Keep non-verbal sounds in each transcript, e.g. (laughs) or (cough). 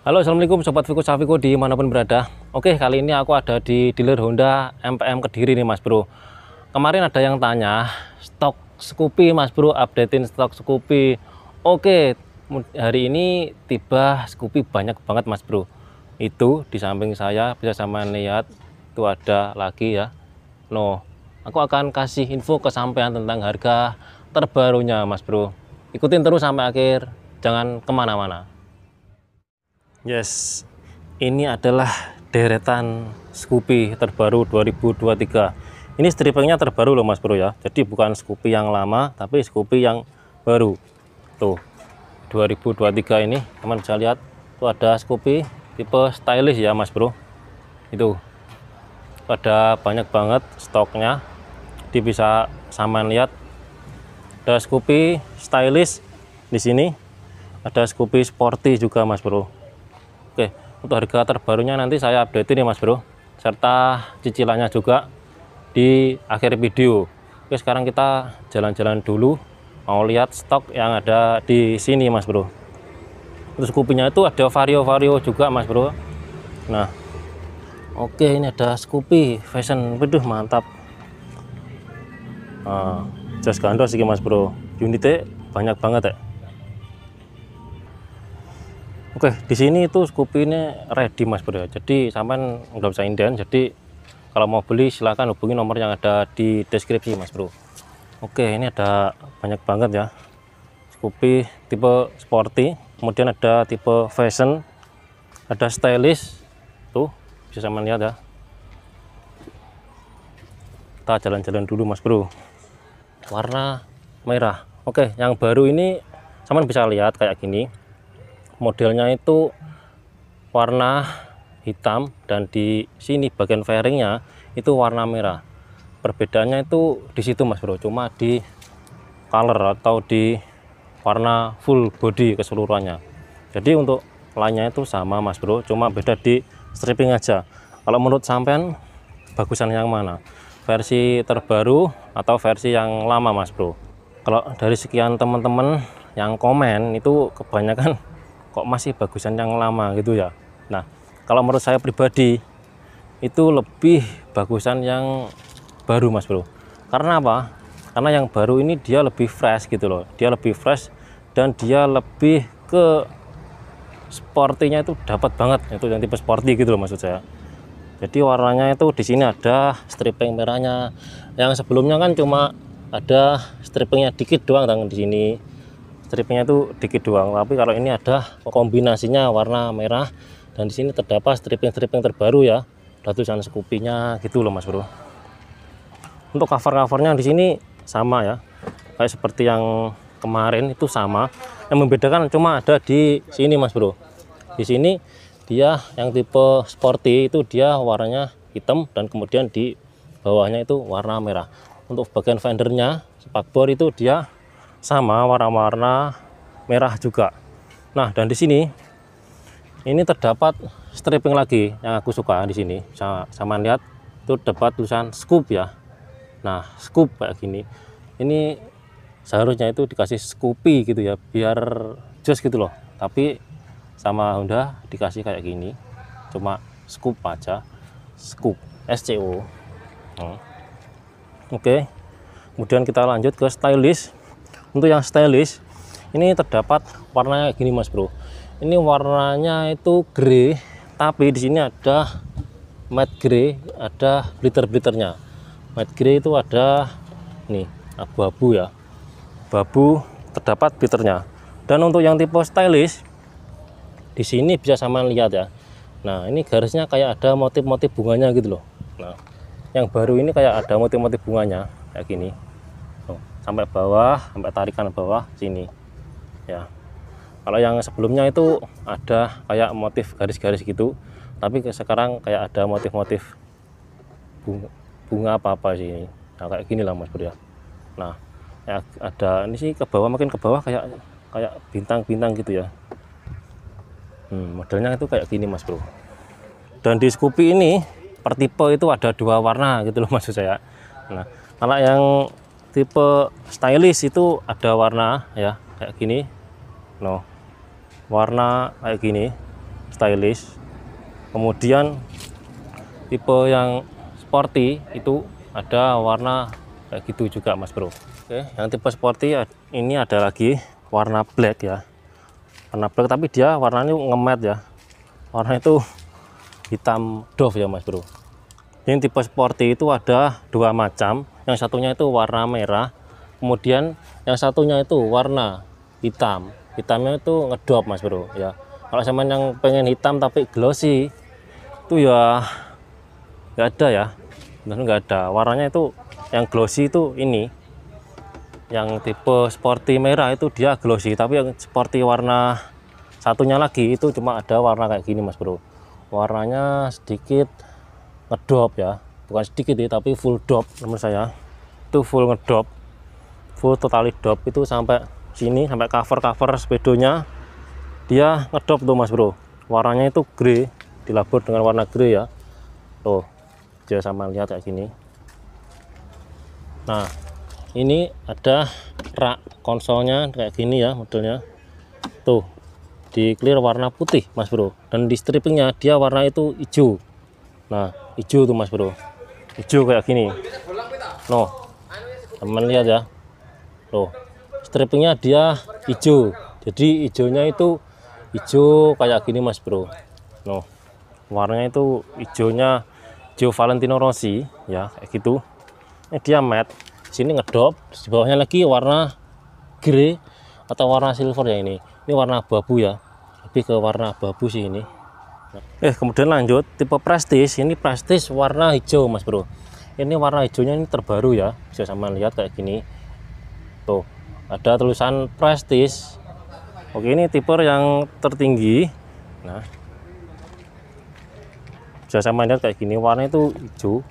Halo Assalamualaikum Sobat Viko di dimanapun berada Oke kali ini aku ada di dealer Honda MPM Kediri nih Mas Bro Kemarin ada yang tanya stok Scoopy Mas Bro updatein stok Scoopy Oke hari ini tiba Scoopy banyak banget Mas Bro Itu di samping saya bisa sama lihat itu ada lagi ya No aku akan kasih info kesampaian tentang harga terbarunya Mas Bro Ikutin terus sampai akhir jangan kemana-mana Yes, ini adalah deretan Scoopy terbaru 2023. Ini strippingnya terbaru loh Mas Bro ya. Jadi bukan Scoopy yang lama, tapi Scoopy yang baru. Tuh, 2023 ini teman bisa lihat tuh ada Scoopy tipe stylish ya Mas Bro. Itu ada banyak banget stoknya. Jadi bisa sama lihat ada Scoopy stylish di sini. Ada Scoopy sporty juga Mas Bro Oke, untuk harga terbarunya nanti saya update ini ya, Mas Bro, serta cicilannya juga di akhir video. Oke, sekarang kita jalan-jalan dulu mau lihat stok yang ada di sini Mas Bro. Terus kupinya itu ada vario-vario juga Mas Bro. Nah, oke ini ada Scoopy fashion, beduh mantap. Nah, jas gandos sih Mas Bro. Unitnya banyak banget ya. Oke, di sini itu Scoopy ini ready Mas Bro. Jadi sampean nggak bisa inden. Jadi kalau mau beli silahkan hubungi nomor yang ada di deskripsi Mas Bro. Oke, ini ada banyak banget ya. Scoopy tipe sporty, kemudian ada tipe fashion, ada stylish. Tuh, bisa sama lihat ya. Kita jalan-jalan dulu Mas Bro. Warna merah. Oke, yang baru ini sampean bisa lihat kayak gini modelnya itu warna hitam dan di sini bagian fairingnya itu warna merah perbedaannya itu di situ mas bro cuma di color atau di warna full body keseluruhannya jadi untuk lainnya itu sama mas bro cuma beda di stripping aja kalau menurut sampean bagusan yang mana versi terbaru atau versi yang lama mas bro kalau dari sekian teman-teman yang komen itu kebanyakan kok masih bagusan yang lama gitu ya nah kalau menurut saya pribadi itu lebih bagusan yang baru mas bro karena apa karena yang baru ini dia lebih fresh gitu loh dia lebih fresh dan dia lebih ke sportinya itu dapat banget itu yang tipe sporty gitu loh maksud saya jadi warnanya itu di sini ada striping merahnya yang sebelumnya kan cuma ada stripingnya dikit doang tangan di sini stripnya itu dikit doang tapi kalau ini ada kombinasinya warna merah dan di sini terdapat stripping-stripping terbaru ya ratusan tulisan gitu loh Mas Bro untuk cover-covernya di sini sama ya kayak seperti yang kemarin itu sama yang membedakan cuma ada di sini Mas Bro di sini dia yang tipe sporty itu dia warnanya hitam dan kemudian di bawahnya itu warna merah untuk bagian fendernya spakbor itu dia sama warna-warna merah juga nah dan di sini ini terdapat striping lagi yang aku suka di sini sama, sama lihat itu dapat tulisan scoop ya nah scoop kayak gini ini seharusnya itu dikasih scoopy gitu ya biar jos gitu loh tapi sama Honda dikasih kayak gini cuma scoop aja scoop SCO hmm. oke okay. kemudian kita lanjut ke stylish untuk yang stylish ini terdapat warnanya gini mas bro ini warnanya itu grey tapi di sini ada matte grey ada glitter glitternya matte grey itu ada nih abu-abu ya babu terdapat glitternya dan untuk yang tipe stylish di sini bisa sama lihat ya nah ini garisnya kayak ada motif-motif bunganya gitu loh nah yang baru ini kayak ada motif-motif bunganya kayak gini sampai bawah sampai tarikan bawah sini ya kalau yang sebelumnya itu ada kayak motif garis-garis gitu tapi sekarang kayak ada motif-motif bunga, apa-apa sih ini nah, kayak gini lah mas bro ya nah ya ada ini sih ke bawah makin ke bawah kayak kayak bintang-bintang gitu ya hmm, modelnya itu kayak gini mas bro dan di Scoopy ini per tipe itu ada dua warna gitu loh (laughs) maksud saya nah kalau yang tipe stylish itu ada warna ya kayak gini no warna kayak gini stylish kemudian tipe yang sporty itu ada warna kayak gitu juga mas bro oke yang tipe sporty ini ada lagi warna black ya warna black tapi dia warnanya ngemet ya warna itu hitam doff ya mas bro yang tipe sporty itu ada dua macam. Yang satunya itu warna merah, kemudian yang satunya itu warna hitam. Hitamnya itu ngedop mas bro ya. Kalau sama yang pengen hitam tapi glossy itu ya nggak ada ya. Benar nggak ada. Warnanya itu yang glossy itu ini. Yang tipe sporty merah itu dia glossy, tapi yang sporty warna satunya lagi itu cuma ada warna kayak gini mas bro. Warnanya sedikit ngedop ya bukan sedikit ya tapi full dop menurut saya itu full ngedrop full totali dop itu sampai sini sampai cover cover speedonya dia ngedop tuh mas bro warnanya itu grey dilabur dengan warna grey ya tuh dia sama lihat kayak gini nah ini ada rak konsolnya kayak gini ya modelnya tuh di clear warna putih mas bro dan di strippingnya dia warna itu hijau nah hijau tuh mas bro hijau kayak gini no teman lihat ya loh stripingnya dia hijau jadi hijaunya itu hijau kayak gini mas bro no warnanya itu hijaunya hijau Valentino Rossi ya kayak gitu ini dia matte sini ngedop di bawahnya lagi warna grey atau warna silver ya ini ini warna abu ya lebih ke warna abu-abu sih ini Eh, kemudian lanjut tipe Prestige. Ini Prestige warna hijau, Mas Bro. Ini warna hijaunya ini terbaru ya. Bisa sama lihat kayak gini. Tuh, ada tulisan Prestige. Oke, ini tipe yang tertinggi. Nah. Bisa sama lihat kayak gini. Warna itu hijau.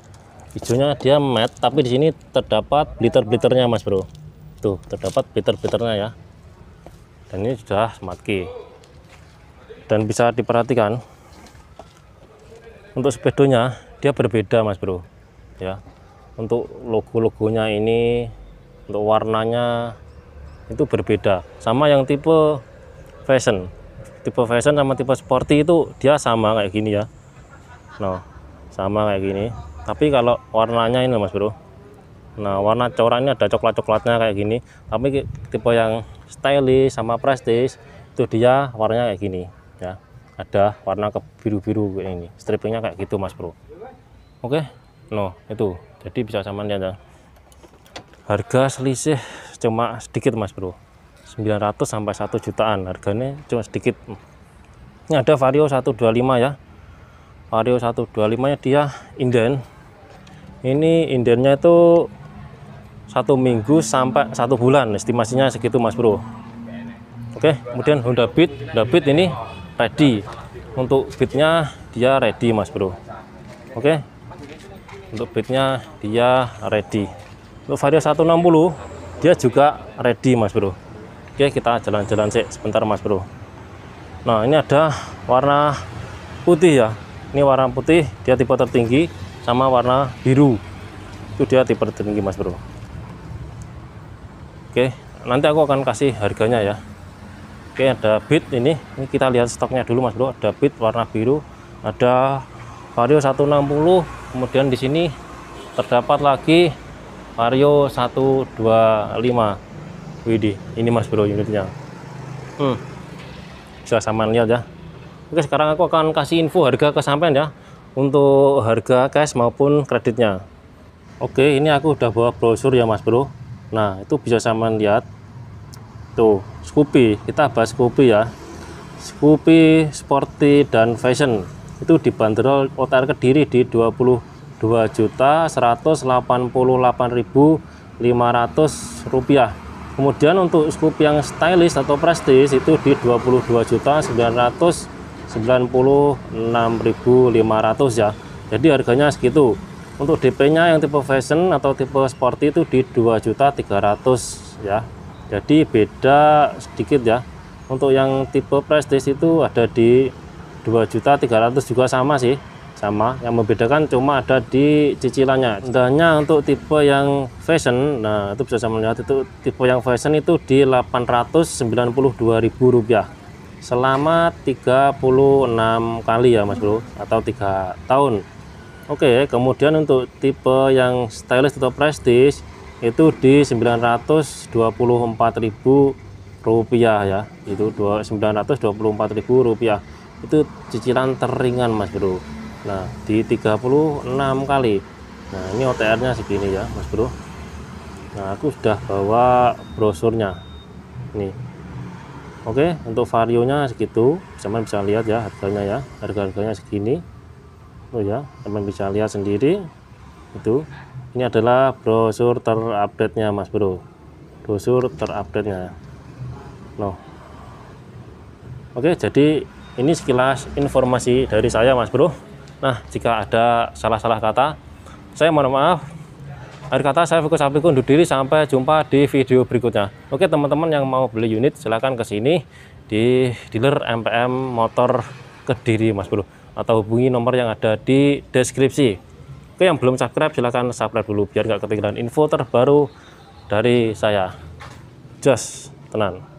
Hijaunya dia matte, tapi di sini terdapat bliter-bliternya, Mas Bro. Tuh, terdapat bliter-bliternya ya. Dan ini sudah smart key. Dan bisa diperhatikan untuk speedonya dia berbeda mas bro ya untuk logo-logonya ini untuk warnanya itu berbeda sama yang tipe fashion tipe fashion sama tipe sporty itu dia sama kayak gini ya nah sama kayak gini tapi kalau warnanya ini mas bro nah warna coraknya ada coklat-coklatnya kayak gini tapi tipe yang stylish sama prestige itu dia warnanya kayak gini ada warna ke biru kayak ini stripingnya kayak gitu mas bro oke no itu jadi bisa sama lihat ya harga selisih cuma sedikit mas bro 900 sampai 1 jutaan harganya cuma sedikit ini ada vario 125 ya vario 125 nya dia inden ini indennya itu satu minggu sampai satu bulan estimasinya segitu mas bro oke kemudian Honda Beat Honda Beat ini ready untuk bitnya dia ready mas bro oke okay? untuk bitnya dia ready untuk vario 160 dia juga ready mas bro oke okay, kita jalan-jalan sih sebentar mas bro nah ini ada warna putih ya ini warna putih dia tipe tertinggi sama warna biru itu dia tipe tertinggi mas bro oke okay, nanti aku akan kasih harganya ya Oke ada bit ini, ini kita lihat stoknya dulu Mas Bro. Ada bit warna biru, ada Vario 160, kemudian di sini terdapat lagi Vario 125 Widi. ini Mas Bro unitnya. Hmm. Bisa sama lihat ya. Oke sekarang aku akan kasih info harga kesampaian ya untuk harga cash maupun kreditnya. Oke, ini aku udah bawa brosur ya Mas Bro. Nah, itu bisa sama lihat itu Scoopy kita bahas Scoopy ya Scoopy sporty dan fashion itu dibanderol OTR Kediri di 22 juta 188.500 rupiah kemudian untuk Scoopy yang stylish atau prestis itu di 22 juta 996.500 ya jadi harganya segitu untuk DP nya yang tipe fashion atau tipe sporty itu di 2.300 ya jadi beda sedikit ya untuk yang tipe prestis itu ada di 2.300 juga sama sih sama yang membedakan cuma ada di cicilannya sedangnya untuk tipe yang fashion nah itu bisa saya melihat itu tipe yang fashion itu di 892.000 rupiah selama 36 kali ya mas bro atau tiga tahun oke kemudian untuk tipe yang stylish atau prestige itu di 924.000 rupiah ya itu 924.000 rupiah itu cicilan teringan mas bro nah di 36 kali nah ini OTR nya segini ya mas bro nah aku sudah bawa brosurnya nih oke untuk vario nya segitu teman bisa lihat ya harganya ya harga-harganya segini oh ya teman bisa lihat sendiri itu ini adalah brosur terupdate nya mas bro brosur terupdate nya no oke jadi ini sekilas informasi dari saya mas bro nah jika ada salah-salah kata saya mohon maaf akhir kata saya fokus api undur diri sampai jumpa di video berikutnya oke teman-teman yang mau beli unit silahkan ke sini di dealer MPM motor Kediri Mas Bro atau hubungi nomor yang ada di deskripsi Oke, yang belum subscribe silahkan subscribe dulu biar nggak ketinggalan info terbaru dari saya. Just tenan.